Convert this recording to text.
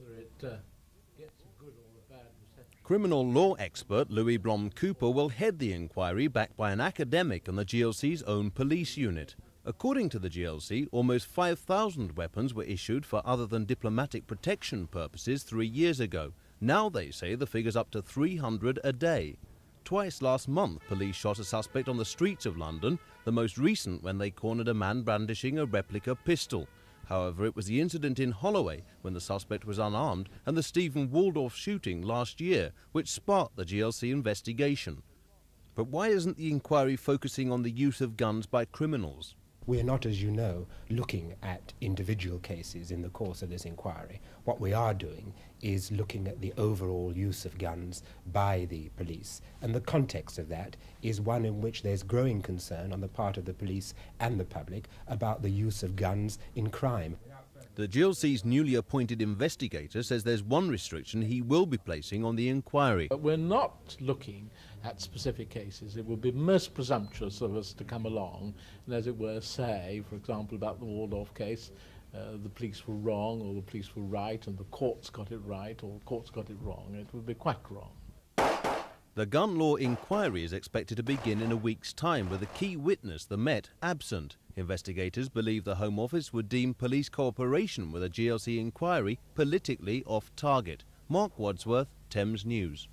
whether it uh, gets a good or a bad reception. Criminal law expert Louis Blom Cooper will head the inquiry backed by an academic and the GLC's own police unit. According to the GLC, almost 5,000 weapons were issued for other than diplomatic protection purposes three years ago. Now they say the figure's up to 300 a day. Twice last month, police shot a suspect on the streets of London, the most recent when they cornered a man brandishing a replica pistol. However, it was the incident in Holloway when the suspect was unarmed and the Stephen Waldorf shooting last year which sparked the GLC investigation. But why isn't the inquiry focusing on the use of guns by criminals? We're not, as you know, looking at individual cases in the course of this inquiry. What we are doing is looking at the overall use of guns by the police. And the context of that is one in which there's growing concern on the part of the police and the public about the use of guns in crime. The GLC's newly appointed investigator says there's one restriction he will be placing on the inquiry. But we're not looking at specific cases. It would be most presumptuous of us to come along and, as it were, say, for example, about the Waldorf case, uh, the police were wrong or the police were right and the courts got it right or the courts got it wrong. It would be quite wrong. The gun law inquiry is expected to begin in a week's time with a key witness, the Met, absent. Investigators believe the Home Office would deem police cooperation with a GLC inquiry politically off target. Mark Wadsworth, Thames News.